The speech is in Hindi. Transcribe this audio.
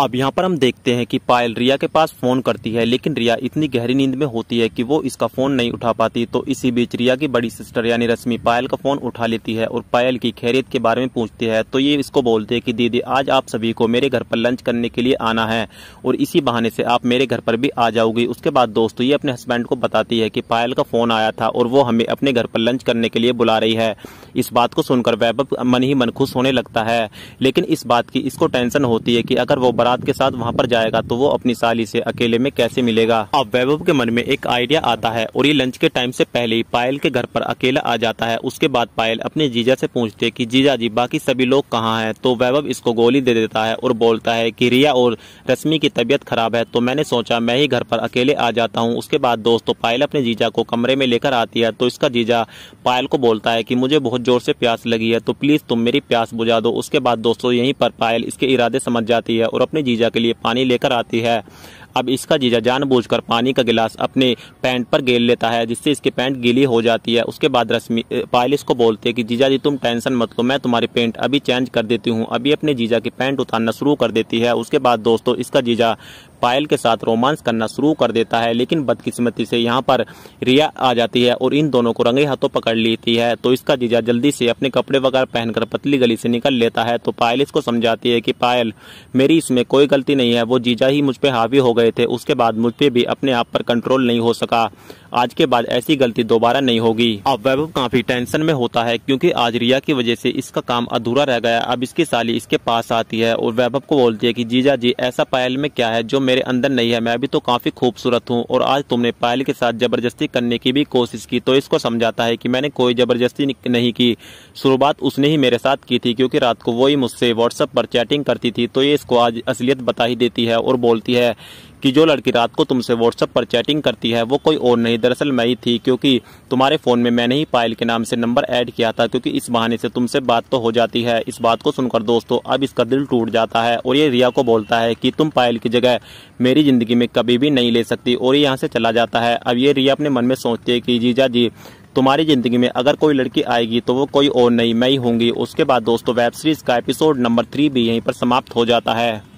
अब यहाँ पर हम देखते हैं कि पायल रिया के पास फ़ोन करती है लेकिन रिया इतनी गहरी नींद में होती है कि वो इसका फ़ोन नहीं उठा पाती तो इसी बीच रिया की बड़ी सिस्टर यानी रश्मि पायल का फ़ोन उठा लेती है और पायल की खैरियत के बारे में पूछती है तो ये इसको बोलते हैं कि दीदी आज आप सभी को मेरे घर पर लंच करने के लिए आना है और इसी बहाने से आप मेरे घर पर भी आ जाओगी उसके बाद दोस्तों ये अपने हस्बैंड को बताती है कि पायल का फ़ोन आया था और वो हमें अपने घर पर लंच करने के लिए बुला रही है इस बात को सुनकर वैभव मन ही मन खुश होने लगता है लेकिन इस बात की इसको टेंशन होती है कि अगर वो बारात के साथ वहाँ पर जाएगा तो वो अपनी साली से अकेले में कैसे मिलेगा अब वैभव के मन में एक आइडिया आता है और ये लंच के टाइम से पहले ही पायल के घर पर अकेला आ जाता है उसके बाद पायल अपने जीजा से पूछते कि जीजा जी बाकी सभी लोग कहाँ हैं तो वैभव इसको गोली दे देता है और बोलता है कि रिया और रश्मि की तबीयत खराब है तो मैंने सोचा मैं ही घर पर अकेले आ जाता हूँ उसके बाद दोस्तों पायल अपने जीजा को कमरे में लेकर आती है तो इसका जीजा पायल को बोलता है की मुझे बहुत जोर से प्यास लगी है तो प्लीज़ तुम मेरी प्यास बुझा दो उसके बाद दोस्तों यहीं पर पायल इसके इरादे समझ जाती है और अपने जीजा के लिए पानी लेकर आती है अब इसका जीजा जानबूझकर पानी का गिलास अपने पैंट पर गेर लेता है जिससे इसकी पैंट गीली हो जाती है उसके बाद रश्मि पायलिस को बोलते हैं कि जीजा जी तुम टेंशन मत लो मैं तुम्हारी पैंट अभी चेंज कर देती हूँ अभी अपने जीजा की पैंट उतारना शुरू कर देती है उसके बाद दोस्तों इसका जीजा पायल के साथ रोमांस करना शुरू कर देता है लेकिन बदकिस्मती से यहाँ पर रिया आ जाती है और इन दोनों को रंगे हाथों पकड़ लेती है तो इसका जीजा जल्दी से अपने कपड़े वगैरह पहनकर पतली गली से निकल लेता है तो पायल इसको समझाती है कि पायल मेरी इसमें कोई गलती नहीं है वो जीजा ही मुझ पर हावी हो गए थे उसके बाद मुझ पर भी अपने आप पर कंट्रोल नहीं हो सका आज के बाद ऐसी गलती दोबारा नहीं होगी अब वैभव काफी टेंशन में होता है क्योंकि आज रिया की वजह से इसका काम अधूरा रह गया अब इसकी साली इसके पास आती है और वैभव को बोलती है कि जीजा जी ऐसा पायल में क्या है जो मेरे अंदर नहीं है मैं भी तो काफी खूबसूरत हूँ और आज तुमने पायल के साथ जबरदस्ती करने की भी कोशिश की तो इसको समझाता है की मैंने कोई जबरदस्ती नहीं की शुरुआत उसने ही मेरे साथ की थी क्यूँकी रात को वो ही मुझसे व्हाट्सएप पर चैटिंग करती थी तो ये इसको आज असलियत बता ही देती है और बोलती है कि जो लड़की रात को तुमसे व्हाट्सअप पर चैटिंग करती है वो कोई और नहीं दरअसल मैं ही थी क्योंकि तुम्हारे फ़ोन में मैंने ही पायल के नाम से नंबर ऐड किया था क्योंकि इस बहाने से तुमसे बात तो हो जाती है इस बात को सुनकर दोस्तों अब इसका दिल टूट जाता है और ये रिया को बोलता है कि तुम पायल की जगह मेरी ज़िंदगी में कभी भी नहीं ले सकती और ये यहाँ से चला जाता है अब ये रिया अपने मन में सोचती है कि जीजा जी तुम्हारी ज़िंदगी में अगर कोई लड़की आएगी तो वो कोई और नहीं मैं ही होंगी उसके बाद दोस्तों वेब सीरीज़ का एपिसोड नंबर थ्री भी यहीं पर समाप्त हो जाता है